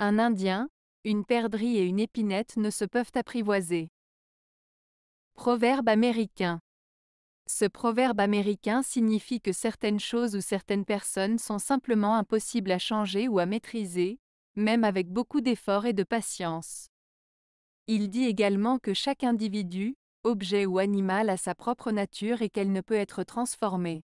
Un Indien, une perdrix et une épinette ne se peuvent apprivoiser. Proverbe américain. Ce proverbe américain signifie que certaines choses ou certaines personnes sont simplement impossibles à changer ou à maîtriser, même avec beaucoup d'efforts et de patience. Il dit également que chaque individu, objet ou animal a sa propre nature et qu'elle ne peut être transformée.